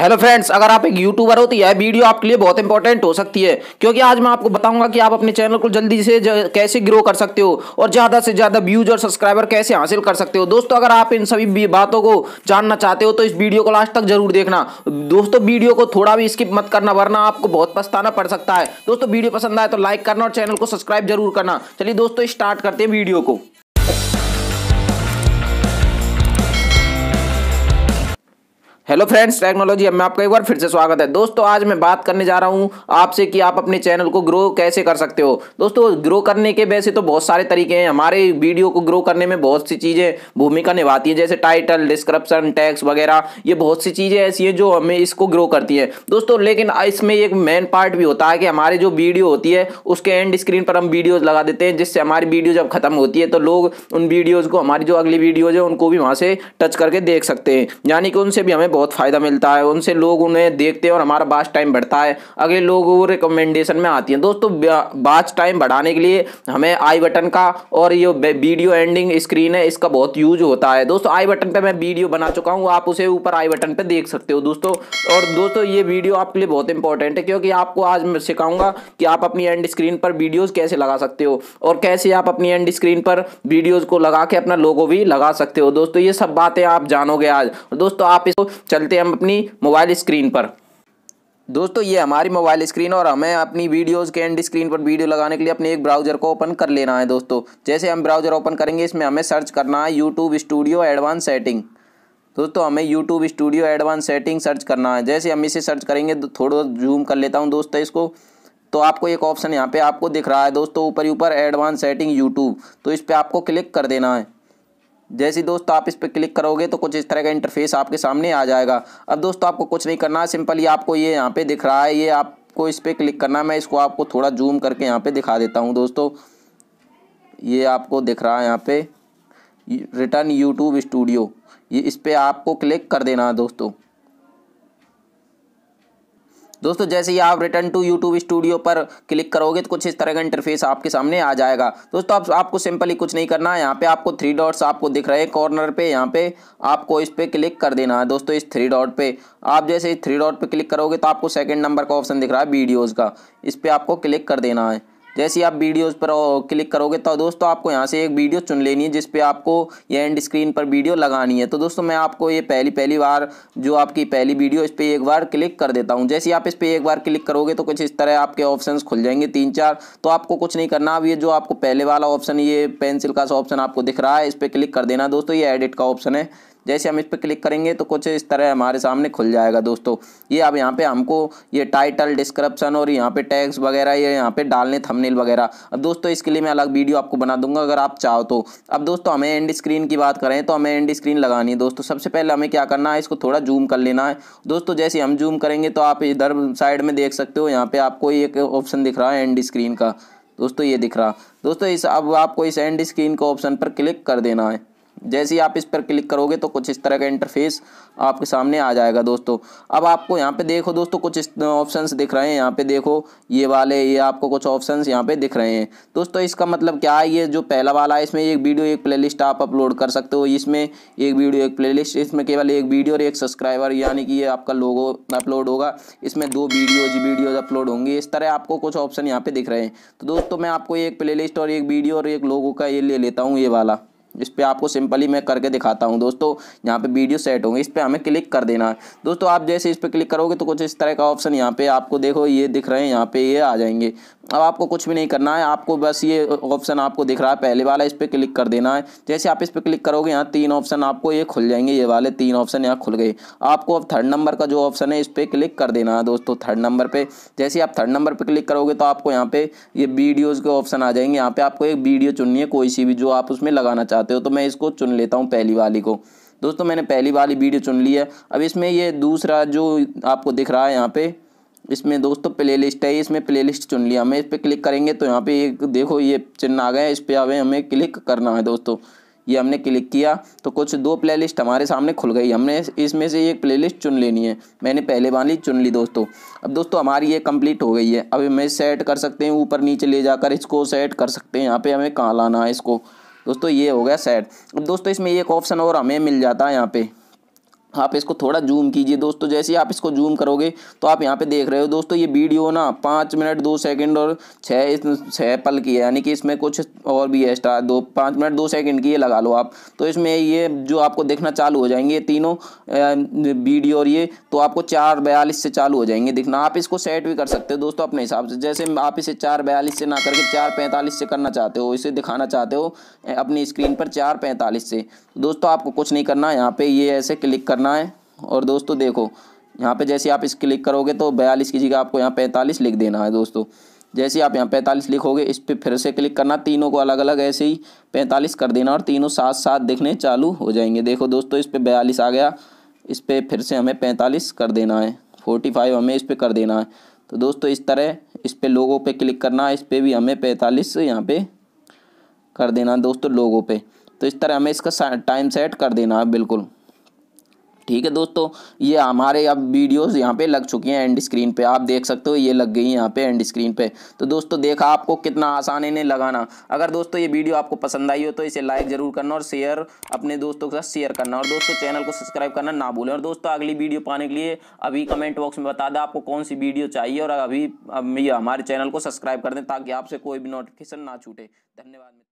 hello friends अगर आप एक यूट्यूबर हो तो यह वीडियो आपके लिए बहुत इंपॉर्टेंट हो सकती है क्योंकि आज मैं आपको बताऊंगा कि आप अपने चैनल को जल्दी से कैसे ग्रो कर सकते हो और ज़्यादा से ज़्यादा व्यूज और सब्सक्राइबर कैसे हासिल कर सकते हो दोस्तों अगर आप इन सभी बातों को जानना चाहते हो तो इस वीडियो को लास्ट तक जरूर देखना दोस्तों वीडियो को थोड़ा भी स्किप मत करना वरना आपको बहुत पछताना पड़ सकता है दोस्तों वीडियो पसंद आए तो लाइक करना और चैनल को सब्सक्राइब जरूर करना चलिए दोस्तों स्टार्ट करते हैं वीडियो को हेलो फ्रेंड्स टेक्नोलॉजी अब मैं आपका एक बार फिर से स्वागत है दोस्तों आज मैं बात करने जा रहा हूँ आपसे कि आप अपने चैनल को ग्रो कैसे कर सकते हो दोस्तों ग्रो करने के वैसे तो बहुत सारे तरीके हैं हमारे वीडियो को ग्रो करने में बहुत सी चीज़ें भूमिका निभाती हैं जैसे टाइटल डिस्क्रिप्शन टैक्स वगैरह ये बहुत सी चीज़ें ऐसी हैं जो हमें इसको ग्रो करती हैं दोस्तों लेकिन इसमें एक मेन पार्ट भी होता है कि हमारे जो वीडियो होती है उसके एंड स्क्रीन पर हम वीडियोज़ लगा देते हैं जिससे हमारी वीडियो जब खत्म होती है तो लोग उन वीडियोज़ को हमारी जो अगली वीडियोज़ है उनको भी वहाँ से टच करके देख सकते हैं यानी कि उनसे भी हमें हमें बहुत फ़ायदा मिलता है उनसे लोग उन्हें देखते हैं और हमारा बास टाइम बढ़ता है अगले लोग वो रिकमेंडेशन में आती हैं दोस्तों बास टाइम बढ़ाने के लिए हमें आई बटन का और ये वीडियो एंडिंग स्क्रीन है इसका बहुत यूज होता है दोस्तों आई बटन पर मैं वीडियो बना चुका हूँ आप उसे ऊपर आई बटन पर देख सकते हो दोस्तों और दोस्तों ये वीडियो आपके लिए बहुत इंपॉर्टेंट है क्योंकि आपको आज मैं सिखाऊंगा कि आप अपनी एंड स्क्रीन पर वीडियोज़ कैसे लगा सकते हो और कैसे आप अपनी एंड स्क्रीन पर वीडियोज़ को लगा के अपना लोगो भी लगा सकते हो दोस्तों ये सब बातें आप जानोगे आज दोस्तों आप इसको चलते हम अपनी मोबाइल स्क्रीन पर दोस्तों ये हमारी मोबाइल स्क्रीन और हमें अपनी वीडियोस के एंड स्क्रीन पर वीडियो लगाने के लिए अपने एक ब्राउज़र को ओपन कर लेना है दोस्तों जैसे हम ब्राउज़र ओपन करेंगे इसमें हमें सर्च करना है यूट्यूब स्टूडियो एडवांस सेटिंग दोस्तों हमें YouTube studio advance setting search करना है जैसे हम इसे सर्च करेंगे तो थोड़ा जूम कर लेता हूँ दोस्तों इसको तो आपको एक ऑप्शन यहाँ पर आपको दिख रहा है दोस्तों ऊपर ऊपर एडवांस सेटिंग यूट्यूब तो इस पर आपको क्लिक कर देना है जैसे दोस्तों आप इस पर क्लिक करोगे तो कुछ इस तरह का इंटरफेस आपके सामने आ जाएगा अब दोस्तों आपको कुछ नहीं करना है सिंपली आपको ये यहाँ पे दिख रहा है ये आपको इस पर क्लिक करना मैं इसको आपको थोड़ा जूम करके यहाँ पे दिखा देता हूँ दोस्तों ये आपको दिख रहा है यहाँ पे रिटर्न यूट्यूब स्टूडियो ये इस पर आपको क्लिक कर देना है दोस्तों दोस्तों जैसे ही आप रिटर्न टू यूट्यूब स्टूडियो पर क्लिक करोगे तो कुछ इस तरह का इंटरफेस आपके सामने आ जाएगा दोस्तों आप, आपको सिंपली कुछ नहीं करना है यहाँ पे आपको थ्री डॉट्स आपको दिख रहे हैं कॉर्नर पे यहाँ पे आपको इस पर क्लिक कर देना है दोस्तों इस थ्री डॉट पे आप जैसे इस थ्री डॉट पे क्लिक करोगे तो आपको सेकेंड नंबर का ऑप्शन दिख रहा है वीडियोज़ का इस पर आपको क्लिक कर देना है जैसे आप वीडियोज़ पर क्लिक करोगे तो दोस्तों आपको यहाँ से एक वीडियो चुन लेनी है जिसपे आपको ये एंड स्क्रीन पर वीडियो लगानी है तो दोस्तों मैं आपको ये पहली पहली बार जो आपकी पहली वीडियो इस पर एक बार क्लिक कर देता हूँ जैसे आप इस पर एक बार क्लिक करोगे तो कुछ इस तरह आपके ऑप्शन खुल जाएंगे तीन चार तो आपको कुछ नहीं करना अब ये जो आपको पहले वाला ऑप्शन ये पेंसिल का ऑप्शन आपको दिख रहा है इस पर क्लिक कर देना दोस्तों ये एडिट का ऑप्शन है जैसे हम इस पर क्लिक करेंगे तो कुछ इस तरह हमारे सामने खुल जाएगा दोस्तों ये अब यहाँ पे हमको ये टाइटल डिस्क्रिप्शन और यहाँ पे टैक्स वगैरह ये यहाँ पे डालने थंबनेल वगैरह अब दोस्तों इसके लिए मैं अलग वीडियो आपको बना दूंगा अगर आप चाहो तो अब दोस्तों हमें एंड स्क्रीन की बात करें तो हमें एंड स्क्रीन लगानी है दोस्तों सबसे पहले हमें क्या करना है इसको थोड़ा जूम कर लेना है दोस्तों जैसे हम जूम करेंगे तो आप इधर साइड में देख सकते हो यहाँ पर आपको एक ऑप्शन दिख रहा है एंड स्क्रीन का दोस्तों ये दिख रहा दोस्तों इस अब आपको इस एंड स्क्रीन का ऑप्शन पर क्लिक कर देना है जैसे ही आप इस पर क्लिक करोगे तो कुछ इस तरह का इंटरफेस आपके सामने आ जाएगा दोस्तों अब आपको यहाँ पे देखो दोस्तों कुछ ऑप्शंस दिख रहे हैं यहाँ पे देखो ये वाले ये आपको कुछ ऑप्शंस यहाँ पे दिख रहे हैं दोस्तों इसका मतलब क्या है ये जो पहला वाला है इसमें एक वीडियो एक प्ले आप अपलोड कर सकते हो इसमें एक वीडियो एक प्ले इसमें केवल एक वीडियो और एक सब्सक्राइबर यानी कि ये आपका लोगो अपलोड होगा इसमें दो वीडियोज वीडियोज अपलोड होंगी इस तरह आपको कुछ ऑप्शन यहाँ पे दिख रहे हैं तो दोस्तों मैं आपको एक प्ले और एक वीडियो और एक लोगों का ये ले लेता हूँ ये वाला इस पर आपको सिंपली मैं करके दिखाता हूँ दोस्तों यहाँ पे वीडियो सेट होंगे इस पर हमें क्लिक कर देना है दोस्तों आप जैसे इस पर क्लिक करोगे तो कुछ इस तरह का ऑप्शन यहाँ पे आपको देखो ये दिख रहे हैं यहाँ पे ये आ जाएंगे अब आपको कुछ भी नहीं करना है आपको बस ये ऑप्शन आपको दिख रहा है पहले वाला इस पर क्लिक कर देना है जैसे आप इस पर क्लिक करोगे यहाँ तीन ऑप्शन आपको ये खुल जाएंगे ये वाले तीन ऑप्शन यहाँ खुल गए आपको अब थर्ड नंबर का जो ऑप्शन है इस पर क्लिक कर देना है दोस्तों थर्ड नंबर पर जैसे आप थर्ड नंबर पर क्लिक करोगे तो आपको यहाँ पे ये वीडियोज़ के ऑप्शन आ जाएंगे यहाँ पर आपको एक वीडियो चुननी है कोई सी भी जो आप उसमें लगाना चाहते हो तो मैं इसको चुन लेता हूँ पहली वाली को दोस्तों मैंने पहली वाली वीडियो चुन ली है अब इसमें ये दूसरा जो आपको दिख रहा है यहाँ पे इसमें दोस्तों प्लेलिस्ट है इसमें प्लेलिस्ट चुन लिया हमें इस पर क्लिक करेंगे तो यहाँ पे एक देखो ये चिन्ह आ गया इस पर हमें हमें क्लिक करना है दोस्तों ये हमने क्लिक किया तो कुछ दो प्लेलिस्ट हमारे सामने खुल गई हमने इसमें से एक प्लेलिस्ट चुन लेनी है मैंने पहले वाली चुन ली दोस्तों अब दोस्तों हमारी ये कंप्लीट हो गई है अब हमें सेट कर सकते हैं ऊपर नीचे ले जाकर इसको सेट कर सकते हैं यहाँ पे हमें कहाँ लाना है इसको दोस्तों ये हो गया सेट अब दोस्तों इसमें एक ऑप्शन और हमें मिल जाता है यहाँ पे आप इसको थोड़ा जूम कीजिए दोस्तों जैसे आप इसको जूम करोगे तो आप यहाँ पे देख रहे हो दोस्तों ये वीडियो ना पाँच मिनट दो सेकंड और छः छः पल की है यानी कि इसमें कुछ और भी है स्टार दो पाँच मिनट दो सेकंड की ये लगा लो आप तो इसमें ये जो आपको देखना चालू हो जाएंगे तीनों वीडियो और ये तो आपको चार बयालीस से चालू हो जाएंगे दिखना आप इसको सेट भी कर सकते हो दोस्तों अपने हिसाब से जैसे आप इसे चार बयालीस से ना करके चार पैंतालीस से करना चाहते हो इसे दिखाना चाहते हो अपनी स्क्रीन पर चार पैंतालीस से दोस्तों आपको कुछ नहीं करना यहाँ पर ये ऐसे क्लिक करना है और दोस्तों देखो यहाँ पे जैसे आप इस क्लिक करोगे तो बयालीस की जगह आपको यहाँ पैंतालीस लिख देना है दोस्तों जैसे आप यहाँ पैंतालीस लिखोगे इस पर फिर से क्लिक करना तीनों को अलग अलग ऐसे ही पैंतालीस कर देना और तीनों साथ साथ दिखने चालू हो जाएंगे देखो दोस्तों इस पर बयालीस आ गया इस पर फिर से हमें पैंतालीस कर देना है फोर्टी फाइव हमें इस पर कर देना है तो दोस्तों इस तरह इस पर लोगों पर क्लिक करना है इस पर भी हमें पैंतालीस यहाँ पर कर देना दोस्तों लोगों पर तो इस तरह हमें इसका टाइम सेट कर देना है बिल्कुल ठीक है दोस्तों ये हमारे अब वीडियोस यहाँ पे लग चुकी हैं एंड स्क्रीन पे आप देख सकते हो ये लग गई यहाँ पे एंड स्क्रीन पे तो दोस्तों देखा आपको कितना आसान इन्हें लगाना अगर दोस्तों ये वीडियो आपको पसंद आई हो तो इसे लाइक ज़रूर करना और शेयर अपने दोस्तों के साथ शेयर करना और दोस्तों चैनल को सब्सक्राइब करना ना भूलें और दोस्तों अगली वीडियो पाने के लिए अभी कमेंट बॉक्स में बता दें आपको कौन सी वीडियो चाहिए और अभी हमारे चैनल को सब्सक्राइब कर दें ताकि आपसे कोई भी नोटिफिकेशन ना छूटे धन्यवाद